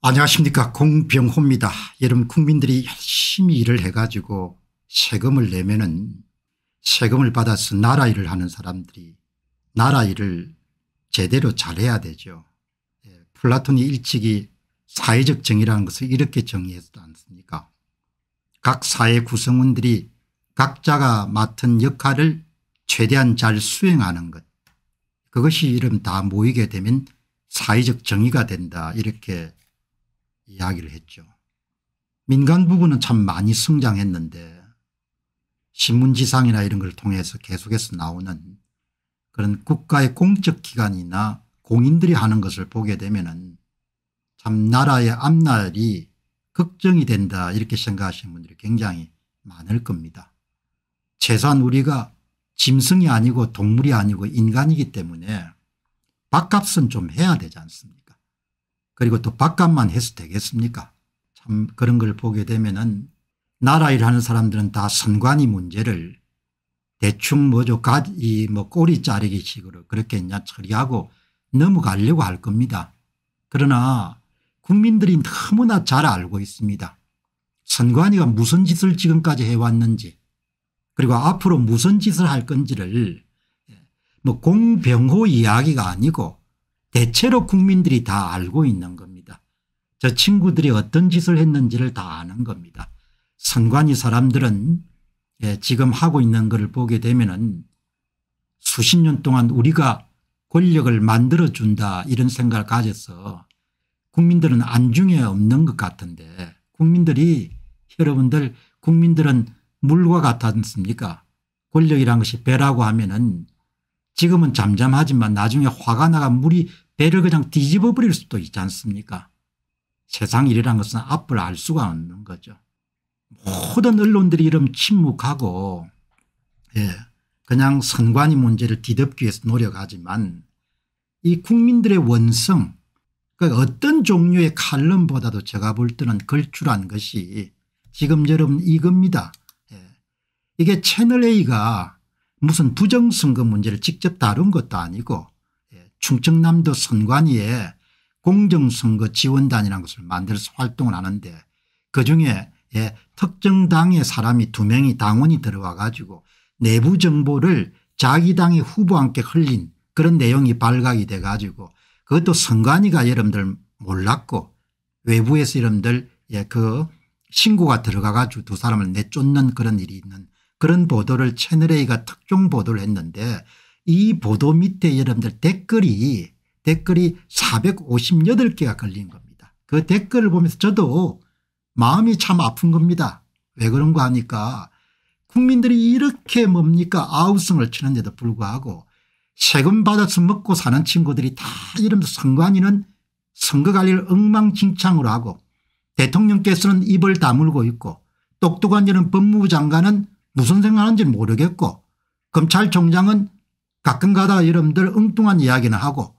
안녕하십니까 공병호입니다. 여러분 국민들이 열심히 일을 해가지고 세금을 내면은 세금을 받아서 나라 일을 하는 사람들이 나라 일을 제대로 잘해야 되죠. 예, 플라톤이 일찍이 사회적 정의라는 것을 이렇게 정의했지 않습니까 각 사회 구성원들이 각자가 맡은 역할을 최대한 잘 수행하는 것 그것이 이름 다 모이게 되면 사회적 정의가 된다 이렇게 이야기를 했죠. 민간 부분은 참 많이 성장했는데 신문지상이나 이런 걸 통해서 계속해서 나오는 그런 국가의 공적 기관이나 공인들이 하는 것을 보게 되면 참 나라의 앞날이 걱정이 된다 이렇게 생각하시는 분들이 굉장히 많을 겁니다. 재산 우리가 짐승이 아니고 동물이 아니고 인간이기 때문에 밥값은 좀 해야 되지 않습니까 그리고 또 바깥만 해서 되겠습니까 참 그런 걸 보게 되면 은 나라 일하는 사람들은 다 선관위 문제를 대충 뭐죠 이뭐 꼬리 자르기 식으로 그렇게 그냥 처리하고 넘어가려고 할 겁니다. 그러나 국민들이 너무나 잘 알고 있습니다. 선관위가 무슨 짓을 지금까지 해왔는지 그리고 앞으로 무슨 짓을 할 건지를 뭐 공병호 이야기가 아니고 대체로 국민들이 다 알고 있는 겁니다. 저 친구들이 어떤 짓을 했는지를 다 아는 겁니다. 선관위 사람들은 예, 지금 하고 있는 것 보게 되면 은 수십 년 동안 우리가 권력을 만들어준다 이런 생각을 가져서 국민들은 안중에 없는 것 같은데 국민들이 여러분들 국민들은 물과 같았습니까 권력이란 것이 배라고 하면 은 지금은 잠잠하지만 나중에 화가 나가 물이 배를 그냥 뒤집어 버릴 수도 있지 않습니까 세상 일이라 것은 앞을 알 수가 없는 거죠. 모든 언론들이 이런 침묵하고 예, 그냥 선관위 문제를 뒤덮기 위해서 노력하지만 이 국민들의 원성 그 어떤 종류의 칼럼보다도 제가 볼 때는 걸출한 것이 지금 여러분 이겁니다. 예. 이게 채널A가 무슨 부정선거 문제를 직접 다룬 것도 아니고 예, 충청남도 선관위에 공정선거 지원단이라는 것을 만들어서 활동을 하는데 그중에 예, 특정 당의 사람이 두 명이 당원이 들어와 가지고 내부 정보를 자기 당의 후보한테 흘린 그런 내용이 발각이 돼 가지고 그것도 선관위가 여러분들 몰랐고 외부에서 여러분들 예, 그 신고가 들어가 가지고 두 사람을 내쫓는 그런 일이 있는 그런 보도를 채널A가 특종 보도를 했는데 이 보도 밑에 여러분들 댓글이 댓글이 458개가 걸린 겁니다. 그 댓글을 보면서 저도 마음이 참 아픈 겁니다. 왜 그런가 하니까 국민들이 이렇게 뭡니까 아우성을 치는데도 불구하고 세금 받아서 먹고 사는 친구들이 다 이러면서 선관위는 선거관리를 엉망진창으로 하고 대통령께서는 입을 다물고 있고 똑똑한 이는 법무부 장관은 무슨 생각하는지 모르겠고 검찰총장은 가끔가다 여러분들 엉뚱한 이야기는 하고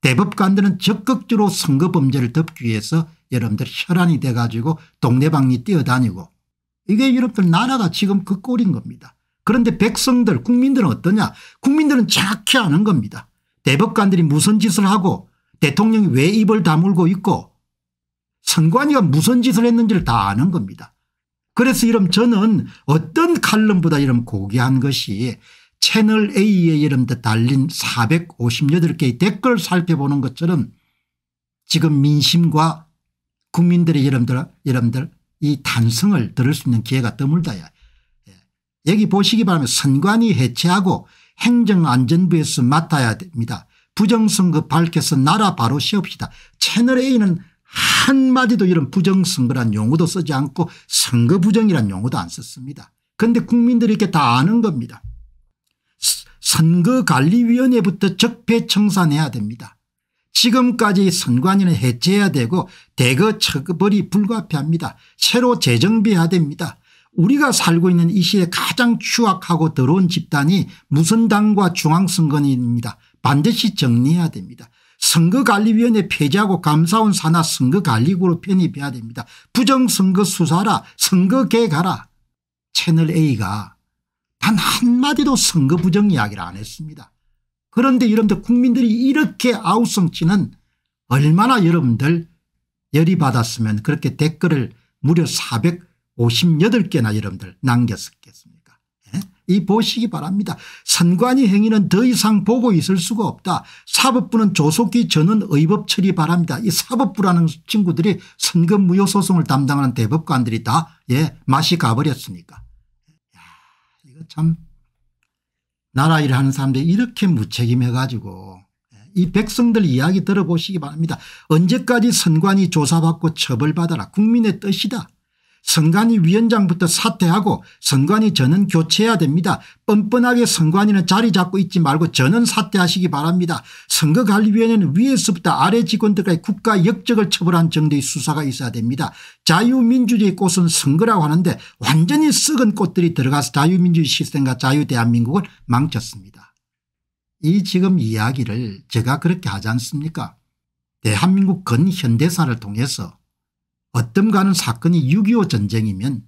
대법관들은 적극적으로 선거 범죄를 덮기 위해서 여러분들 혈안이 돼 가지고 동네방이 뛰어다니고 이게 여러분들 나라가 지금 그 꼴인 겁니다. 그런데 백성들 국민들은 어떠냐 국민들은 정확히 아는 겁니다. 대법관들이 무슨 짓을 하고 대통령이 왜 입을 다물고 있고 선관위가 무슨 짓을 했는지를 다 아는 겁니다. 그래서 이름 저는 어떤 칼럼보다 이름 고귀한 것이 채널 A의 이름도 달린 458개의 댓글 살펴보는 것처럼 지금 민심과 국민들의 여러분들, 여러분들 이탄성을 들을 수 있는 기회가 드물다야. 예. 여기 보시기 바랍니다. 선관위 해체하고 행정안전부에서 맡아야 됩니다. 부정선거 밝혀서 나라 바로 세웁시다. 채널A는 한마디도 이런 부정선거란 용어도 쓰지 않고 선거부정이란 용어도 안 썼습니다. 그런데 국민들이 이렇게 다 아는 겁니다. 선거관리위원회부터 적폐청산해야 됩니다. 지금까지 선관위는 해체해야 되고 대거 처벌이 불가피합니다. 새로 재정비해야 됩니다. 우리가 살고 있는 이시에 가장 추악하고 더러운 집단이 무선당과 중앙선관위입니다. 반드시 정리해야 됩니다. 선거관리위원회 폐지하고 감사원 산하 선거관리구로 편입해야 됩니다. 부정선거 수사라 선거개가라 채널A가 단 한마디도 선거 부정 이야기를 안 했습니다. 그런데 여러분들 국민들이 이렇게 아우성치는 얼마나 여러분들 열이 받았으면 그렇게 댓글을 무려 458개나 여러분들 남겼을까 이 보시기 바랍니다. 선관위 행위는 더 이상 보고 있을 수가 없다. 사법부는 조속히 전원 의법 처리 바랍니다. 이 사법부라는 친구들이 선거 무효 소송을 담당하는 대법관들이 다 예, 맛이 가버렸으니까. 야, 이거 참 나라 일을 하는 사람들이 이렇게 무책임해 가지고 예, 이 백성들 이야기 들어보시기 바랍니다. 언제까지 선관위 조사받고 처벌받아라 국민의 뜻이다. 선관위 위원장부터 사퇴하고 선관위 저는 교체해야 됩니다. 뻔뻔하게 선관위는 자리 잡고 있지 말고 저는 사퇴하시기 바랍니다. 선거관리위원회는 위에서부터 아래 직원들까지 국가 역적을 처벌한 정도의 수사가 있어야 됩니다. 자유민주주의 꽃은 선거라고 하는데 완전히 썩은 꽃들이 들어가서 자유민주주의 시스템과 자유대한민국을 망쳤습니다. 이 지금 이야기를 제가 그렇게 하지 않습니까 대한민국 근현대사를 통해서 어떤가는 사건이 6.25 전쟁이면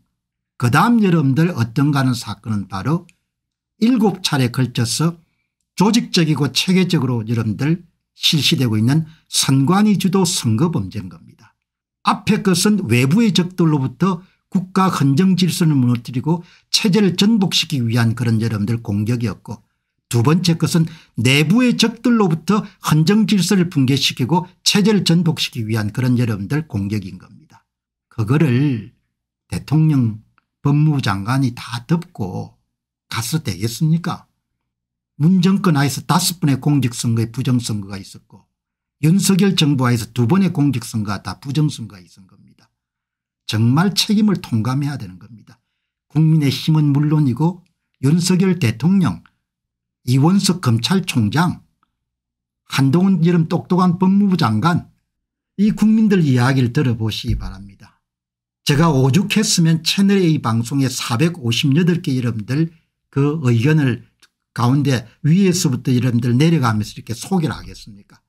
그 다음 여러분들 어떤가는 사건은 바로 7차례 걸쳐서 조직적이고 체계적으로 여러분들 실시되고 있는 선관위 주도 선거 범죄인 겁니다. 앞의 것은 외부의 적들로부터 국가 헌정 질서를 무너뜨리고 체제를 전복시키기 위한 그런 여러분들 공격이었고 두 번째 것은 내부의 적들로부터 헌정 질서를 붕괴시키고 체제를 전복시키기 위한 그런 여러분들 공격인 겁니다. 그거를 대통령 법무장관이 다 덮고 갔어 되겠습니까 문정권 하에서 다섯 번의 공직선거에 부정선거가 있었고 윤석열 정부 하에서 두 번의 공직선거가 다 부정선거가 있은 겁니다. 정말 책임을 통감해야 되는 겁니다. 국민의 힘은 물론이고 윤석열 대통령 이원석 검찰총장 한동훈 이름 똑똑한 법무부 장관 이 국민들 이야기를 들어보시기 바랍니다. 제가 오죽했으면 채널A 방송에 458개 여러분들 그 의견을 가운데 위에서부터 여러분들 내려가면서 이렇게 소개를 하겠습니까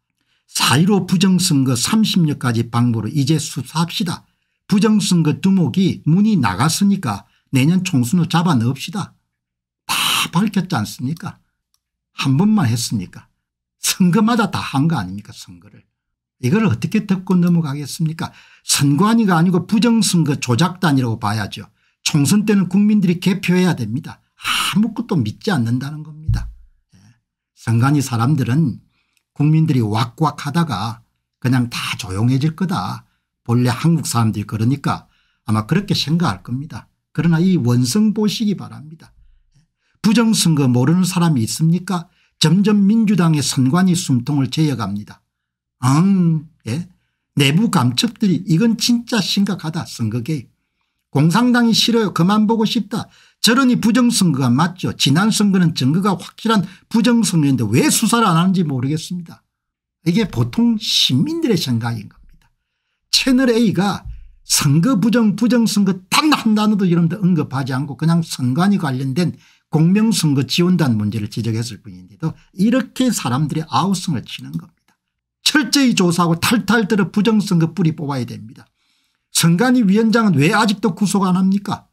사1로 부정선거 30년까지 방법로 이제 수사합시다. 부정선거 두목이 문이 나갔으니까 내년 총수는 잡아 넣읍시다. 다 밝혔지 않습니까 한 번만 했습니까 선거마다 다 한 거 아닙니까 선거를 이걸 어떻게 듣고 넘어가겠습니까 선관위가 아니고 부정선거 조작단이라고 봐야죠. 총선 때는 국민들이 개표해야 됩니다. 아무것도 믿지 않는다는 겁니다. 예. 선관위 사람들은 국민들이 왁왁 하다가 그냥 다 조용해질 거다. 본래 한국 사람들이 그러니까 아마 그렇게 생각할 겁니다. 그러나 이 원성 보시기 바랍니다. 예. 부정선거 모르는 사람이 있습니까 점점 민주당의 선관위 숨통을 제어갑니다. 앙, 예? 내부 감첩들이 이건 진짜 심각하다 선거 개입. 공산당이 싫어요. 그만 보고 싶다. 저런이 부정선거가 맞죠. 지난 선거는 증거가 확실한 부정선거인데 왜 수사를 안 하는지 모르겠습니다. 이게 보통 시민들의 생각인 겁니다. 채널A가 선거 부정 부정선거 단 한 단어도 여러분들 언급하지 않고 그냥 선관위 관련된 공명선거 지원단 문제를 지적했을 뿐인데도 이렇게 사람들의 아우성을 치는 겁니다. 철저히 조사하고 탈탈 들어 부정선거 뿌리 뽑아야 됩니다. 선관위 위원장은 왜 아직도 구속 안 합니까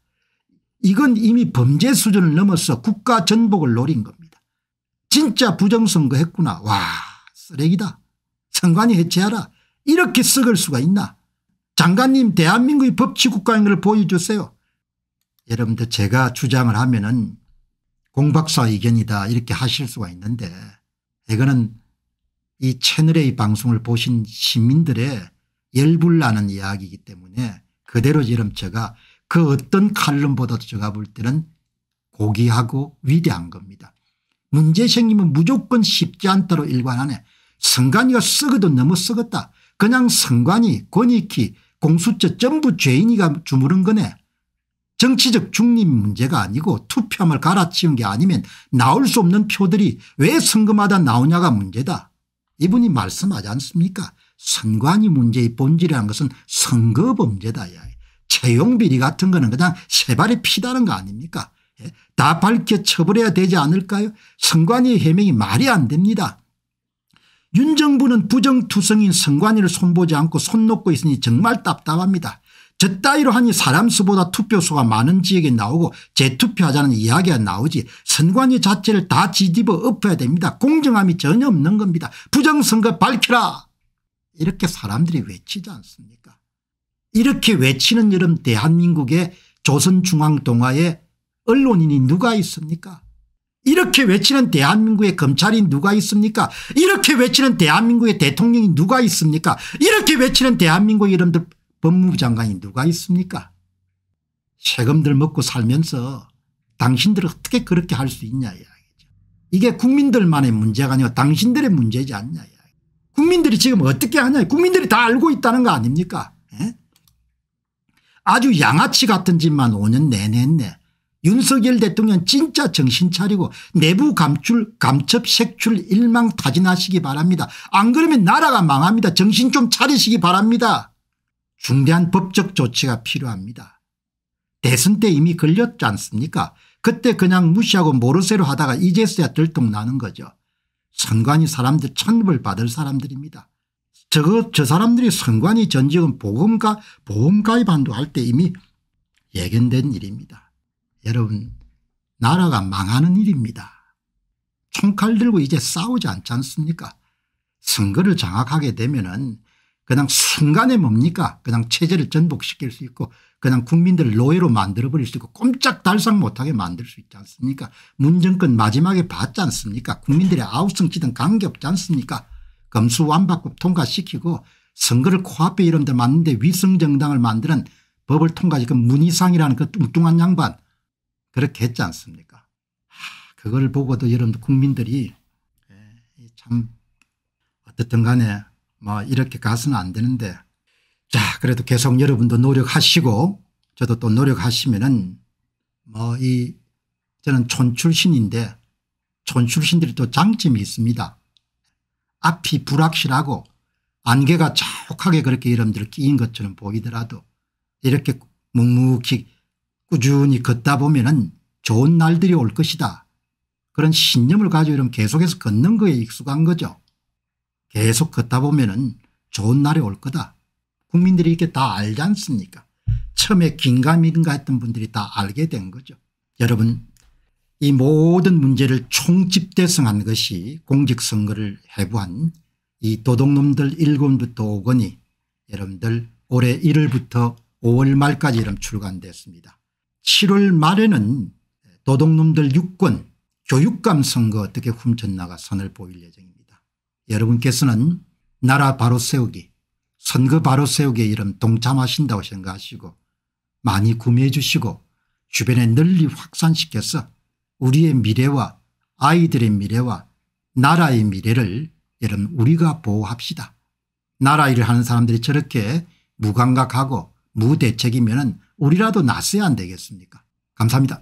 이건 이미 범죄 수준을 넘어서 국가 전복을 노린 겁니다. 진짜 부정선거 했구나. 와 쓰레기다. 선관위 해체하라. 이렇게 썩을 수가 있나. 장관님 대한민국이 법치국가인 걸 보여주세요. 여러분들 제가 주장을 하면 은 공박사 의견이다 이렇게 하실 수가 있는데 이거는 이 채널의 이 방송을 보신 시민들의 열불나는 이야기이기 때문에 그대로 지금 제가 그 어떤 칼럼보다도 제가 볼 때는 고귀하고 위대한 겁니다. 문제 생기면 무조건 쉽지 않다로 일관하네. 성관이가 썩어도 너무 썩었다. 그냥 성관이 권익희 공수처 전부 죄인이가 주무른 거네. 정치적 중립 문제가 아니고 투표함을 갈아치운 게 아니면 나올 수 없는 표들이 왜성금하다 나오냐가 문제다. 이분이 말씀하지 않습니까 선관위 문제의 본질이라 것은 선거 범죄다. 채용비리 같은 거는 그냥 세발의 피다는 거 아닙니까 예? 다 밝혀 처벌해야 되지 않을까요 선관위의 해명이 말이 안 됩니다. 윤 정부는 부정투성인 선관위를 손보지 않고 손 놓고 있으니 정말 답답합니다. 저 따위로 하니 사람 수보다 투표수가 많은 지역에 나오고 재투표하자는 이야기가 나오지 선관위 자체를 다 뒤집어 엎어야 됩니다. 공정함이 전혀 없는 겁니다. 부정선거 밝혀라 이렇게 사람들이 외치지 않습니까 이렇게 외치는 여름 대한민국의 조선중앙동화의 언론인이 누가 있습니까 이렇게 외치는 대한민국의 검찰이 누가 있습니까 이렇게 외치는 대한민국의 대통령이 누가 있습니까 이렇게 외치는 대한민국의 여러분들 법무부 장관이 누가 있습니까 세금들 먹고 살면서 당신들 어떻게 그렇게 할 수 있냐 이야기죠. 이게 국민들만의 문제가 아니고 당신들의 문제지 않냐 이야기. 국민들이 지금 어떻게 하냐 국민들이 다 알고 있다는 거 아닙니까 에? 예? 아주 양아치 같은 짓만 5년 내내 했네. 윤석열 대통령 진짜 정신 차리고 내부 감출 감첩 색출 일망 타진하시기 바랍니다. 안 그러면 나라가 망합니다. 정신 좀 차리시기 바랍니다. 중대한 법적 조치가 필요합니다. 대선 때 이미 걸렸지 않습니까 그때 그냥 무시하고 모르쇠로 하다가 이제서야 들통나는 거죠. 선관위 사람들 천벌 받을 사람들입니다. 저거 저 사람들이 선관위 전직은 보험가 보험가입한도 할 때 이미 예견된 일입니다. 여러분 나라가 망하는 일입니다. 총칼 들고 이제 싸우지 않지 않습니까 선거를 장악하게 되면 은 그냥 순간에 뭡니까 그냥 체제를 전복시킬 수 있고 그냥 국민들을 노예로 만들어버릴 수 있고 꼼짝달싹 못하게 만들 수 있지 않습니까 문정권 마지막에 봤지 않습니까 국민들의 아우성치든 관계없지 않습니까 검수완박법 통과시키고 선거를 코앞에 이런 데 맞는데 위성정당을 만드는 법을 통과시킨 그 문희상이라는 그 뚱뚱한 양반 그렇게 했지 않습니까 그걸 보고도 여러분 국민들이 예, 참 어떻든 간에 뭐 이렇게 가서는 안 되는데 자 그래도 계속 여러분도 노력하시고 저도 또 노력하시면은 뭐 이 저는 촌 출신인데 촌 출신들이 또 장점이 있습니다. 앞이 불확실하고 안개가 촉하게 그렇게 여러분들 끼인 것처럼 보이더라도 이렇게 묵묵히 꾸준히 걷다 보면은 좋은 날들이 올 것이다. 그런 신념을 가지고 이러 계속해서 걷는 거에 익숙한 거죠. 계속 걷다 보면은 좋은 날이 올 거다. 국민들이 이렇게 다 알지 않습니까? 처음에 긴가민가 했던 분들이 다 알게 된 거죠. 여러분 이 모든 문제를 총집대성한 것이 공직선거를 해부한 이 도둑놈들 1권부터 5권이 여러분들 올해 1월부터 5월 말까지 여러 출간됐습니다. 7월 말에는 도둑놈들 6권 교육감 선거 어떻게 훔쳤나가 선을 보일 예정입니다. 여러분께서는 나라 바로 세우기 선거 바로 세우기에 이름 동참하신다고 생각하시고 많이 구매해 주시고 주변에 널리 확산시켜서 우리의 미래와 아이들의 미래와 나라의 미래를 여러분 우리가 보호합시다. 나라 일을 하는 사람들이 저렇게 무감각하고 무대책이면 우리라도 나서야 안 되겠습니까 감사합니다.